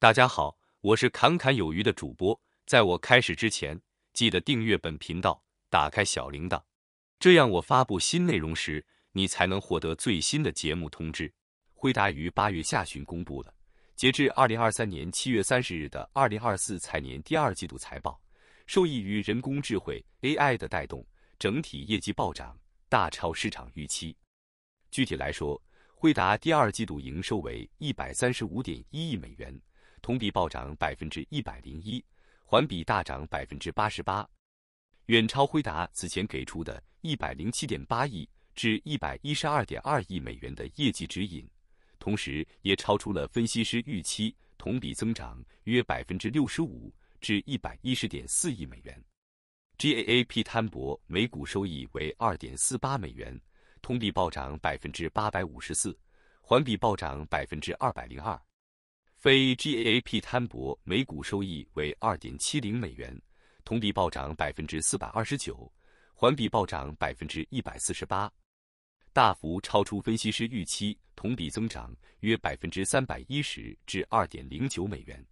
大家好，我是侃侃有余的主播。在我开始之前，记得订阅本频道，打开小铃铛，这样我发布新内容时，你才能获得最新的节目通知。辉达于八月下旬公布了截至二零二三年七月三十日的二零二四财年第二季度财报，受益于人工智慧 AI 的带动，整体业绩暴涨，大超市场预期。具体来说，辉达第二季度营收为一百三十五点一亿美元。同比暴涨百分之一百零一，环比大涨百分之八十八，远超辉达此前给出的一百零七点八亿至一百一十二点二亿美元的业绩指引，同时也超出了分析师预期，同比增长约百分之六十五至一百一十点四亿美元。G A A P 摊薄每股收益为二点四八美元，同比暴涨百分之八百五十四，环比暴涨百分之二百零二。非 GAAP 摊薄每股收益为二点七零美元，同比暴涨百分之四百二十九，环比暴涨百分之一百四十八，大幅超出分析师预期，同比增长约百分之三百一十至二点零九美元。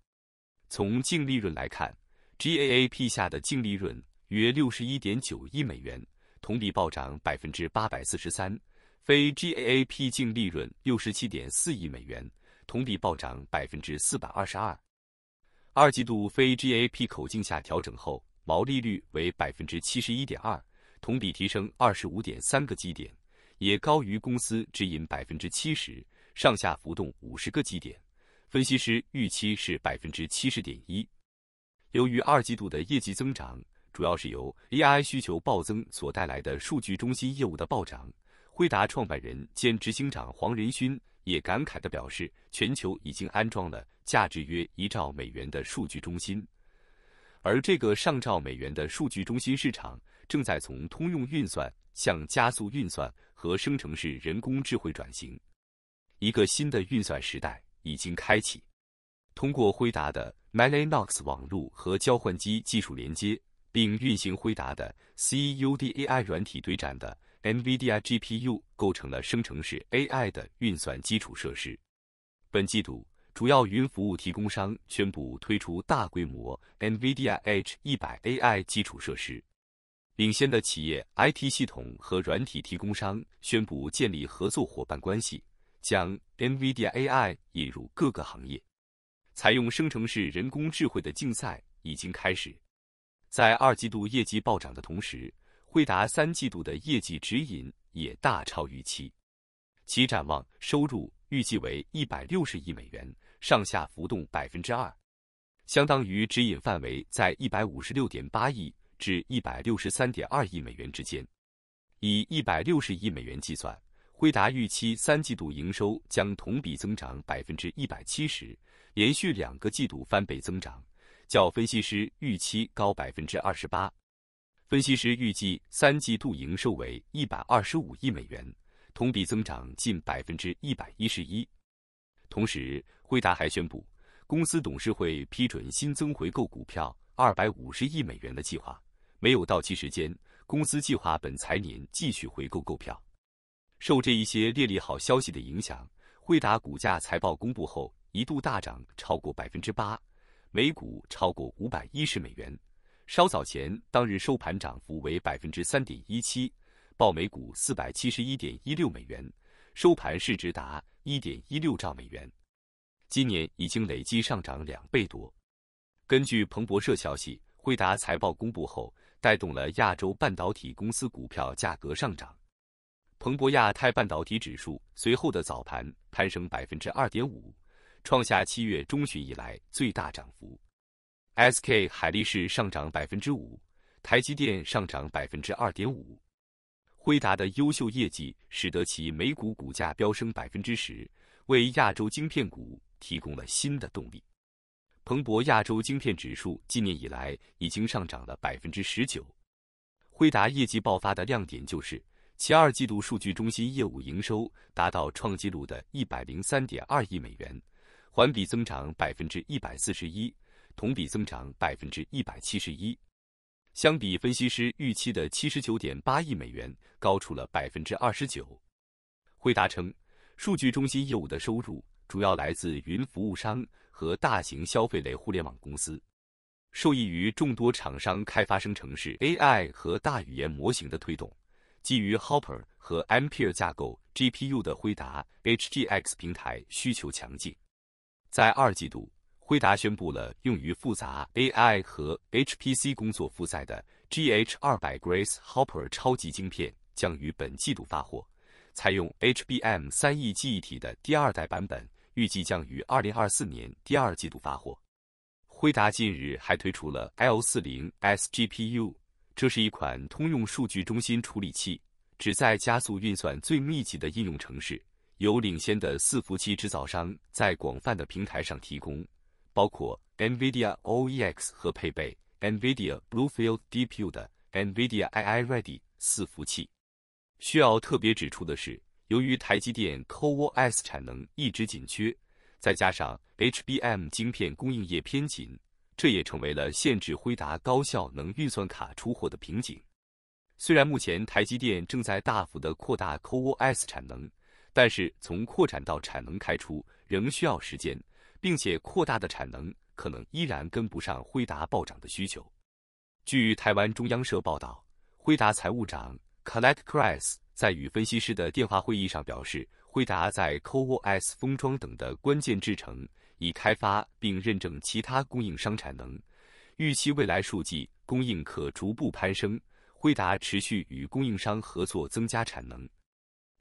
从净利润来看，GAAP 下的净利润约六十一点九亿美元，同比暴涨百分之八百四十三；非 GAAP 净利润六十七点四亿美元。同比暴涨百分之四百二十二，二季度非 GAP 口径下调整后毛利率为百分之七十一点二，同比提升二十五点三个基点，也高于公司指引百分之七十，上下浮动五十个基点。分析师预期是百分之七十点一。由于二季度的业绩增长主要是由 AI 需求暴增所带来的数据中心业务的暴涨，辉达创办人兼执行长黄仁勋。也感慨地表示，全球已经安装了价值约一兆美元的数据中心，而这个上兆美元的数据中心市场正在从通用运算向加速运算和生成式人工智慧转型，一个新的运算时代已经开启。通过辉达的 Mellanox 网络和交换机技术连接，并运行辉达的 CUDA I 软体堆栈的。NVIDIA GPU 构成了生成式 AI 的运算基础设施。本季度，主要云服务提供商宣布推出大规模 NVIDIA H100 AI 基础设施。领先的企业 IT 系统和软体提供商宣布建立合作伙伴关系，将 NVIDIA AI 引入各个行业。采用生成式人工智慧的竞赛已经开始。在二季度业绩暴涨的同时，惠达三季度的业绩指引也大超预期，其展望收入预计为一百六十亿美元，上下浮动百分之二，相当于指引范围在一百五十六点八亿至一百六十三点二亿美元之间。以一百六十亿美元计算，惠达预期三季度营收将同比增长百分之一百七十，连续两个季度翻倍增长，较分析师预期高百分之二十八。分析师预计三季度营收为一百二十五亿美元，同比增长近百分之一百一十一。同时，惠达还宣布，公司董事会批准新增回购股票二百五十亿美元的计划，没有到期时间。公司计划本财年继续回购购票。受这一些列利好消息的影响，惠达股价财报公布后一度大涨超过百分之八，每股超过五百一十美元。稍早前，当日收盘涨幅为百分之三点一七，报每股四百七十一点一六美元，收盘市值达一点一六兆美元。今年已经累计上涨两倍多。根据彭博社消息，惠达财报公布后，带动了亚洲半导体公司股票价格上涨。彭博亚太半导体指数随后的早盘攀升百分之二点五，创下七月中旬以来最大涨幅。SK 海力士上涨百分之五，台积电上涨百分之二点五。辉达的优秀业绩使得其每股股价飙升百分之十，为亚洲晶片股提供了新的动力。彭博亚洲晶片指数今年以来已经上涨了百分之十九。辉达业绩爆发的亮点就是其二季度数据中心业务营收达到创纪录的一百零三点二亿美元，环比增长百分之一百四十一。同比增长百分之一百七十一，相比分析师预期的七十九点八亿美元高出了百分之二十九。回答称，数据中心业务的收入主要来自云服务商和大型消费类互联网公司，受益于众多厂商开发生成式 AI 和大语言模型的推动。基于 Hopper 和 m p e r e 架构 GPU 的辉达 HGX 平台需求强劲，在二季度。辉达宣布了用于复杂 AI 和 HPC 工作负载的 G H 二百 Grace Hopper 超级晶片将于本季度发货，采用 HBM 三 E 记忆体的第二代版本预计将于二零二四年第二季度发货。辉达近日还推出了 L 四零 S GPU，这是一款通用数据中心处理器，旨在加速运算最密集的应用程式，由领先的伺服器制造商在广泛的平台上提供。包括 NVIDIA OEX 和配备 NVIDIA Bluefield DPU 的 NVIDIA AI Ready 四服务器。需要特别指出的是，由于台积电 CoWoS 产能一直紧缺，再加上 HBM 芯片供应业偏紧，这也成为了限制辉达高效能运算卡出货的瓶颈。虽然目前台积电正在大幅的扩大 CoWoS 产能，但是从扩展到产能开出仍需要时间。并且扩大的产能可能依然跟不上辉达暴涨的需求。据台湾中央社报道，辉达财务长 c o l l e c t e Cress 在与分析师的电话会议上表示，辉达在 CoWoS 封装等的关键制成已开发并认证其他供应商产能，预期未来数季供应可逐步攀升。辉达持续与供应商合作增加产能。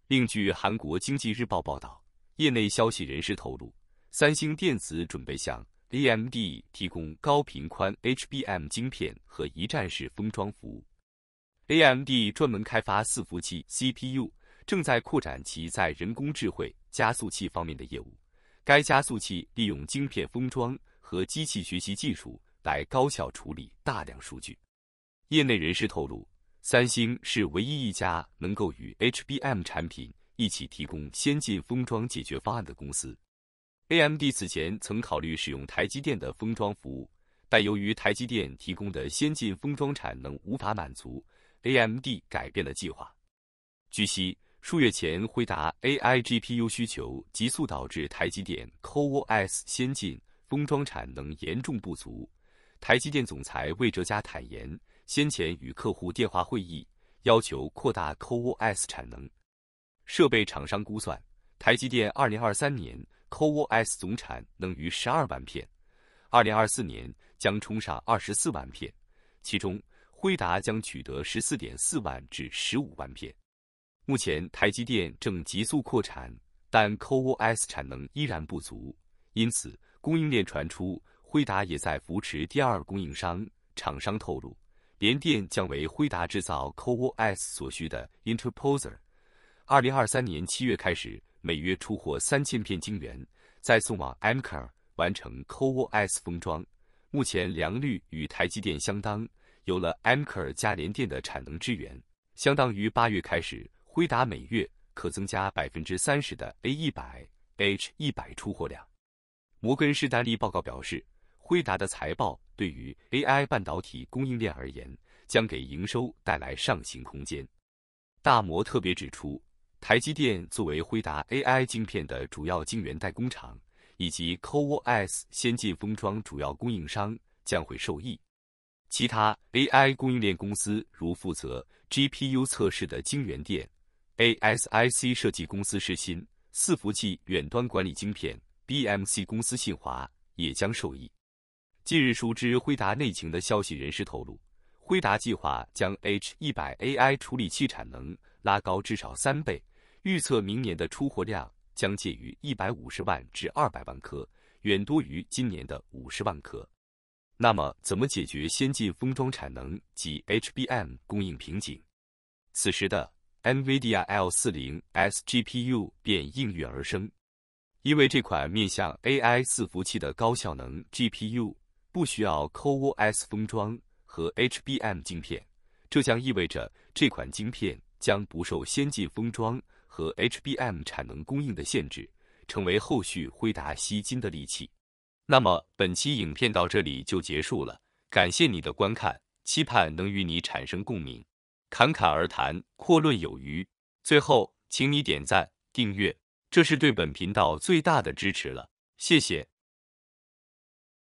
另据韩国经济日报报道，业内消息人士透露。三星电子准备向 AMD 提供高频宽 HBM 晶片和一站式封装服务。AMD 专门开发伺服器 CPU，正在扩展其在人工智慧加速器方面的业务。该加速器利用晶片封装和机器学习技术来高效处理大量数据。业内人士透露，三星是唯一一家能够与 HBM 产品一起提供先进封装解决方案的公司。AMD 此前曾考虑使用台积电的封装服务，但由于台积电提供的先进封装产能无法满足，AMD 改变了计划。据悉，数月前回答 AI GPU 需求，急速导致台积电 c o o s 先进封装产能严重不足。台积电总裁魏哲嘉坦言，先前与客户电话会议，要求扩大 c o o s 产能。设备厂商估算，台积电2023年。c o o s 总产能逾十二万片，二零二四年将冲上二十四万片，其中辉达将取得十四点四万至十五万片。目前台积电正急速扩产，但 c o o s 产能依然不足，因此供应链传出辉达也在扶持第二供应商。厂商透露，联电将为辉达制造 c o o s 所需的 interposer，二零二三年七月开始。每月出货三千片晶圆，再送往 a m c a r 完成 Coos 封装。目前良率与台积电相当。有了 a m c a r 加联电的产能支援，相当于八月开始，辉达每月可增加百分之三十的 A 一百 H 一百出货量。摩根士丹利报告表示，辉达的财报对于 AI 半导体供应链而言，将给营收带来上行空间。大摩特别指出。台积电作为辉达 AI 晶片的主要晶圆代工厂，以及 CoWoS 先进封装主要供应商，将会受益。其他 AI 供应链公司，如负责 GPU 测试的晶圆店、ASIC 设计公司世新、伺服器远端管理晶片 BMC 公司信华，也将受益。近日，熟知辉达内情的消息人士透露，辉达计划将 H100 AI 处理器产能拉高至少三倍。预测明年的出货量将介于一百五十万至二百万颗，远多于今年的五十万颗。那么，怎么解决先进封装产能及 HBM 供应瓶颈？此时的 NVIDIA L40S GPU 便应运而生。因为这款面向 AI 伺服器的高效能 GPU 不需要 CoWoS 封装和 HBM 晶片，这将意味着这款晶片将不受先进封装。和 HBM 产能供应的限制，成为后续辉达吸金的利器。那么本期影片到这里就结束了，感谢你的观看，期盼能与你产生共鸣。侃侃而谈，阔论有余。最后，请你点赞、订阅，这是对本频道最大的支持了，谢谢。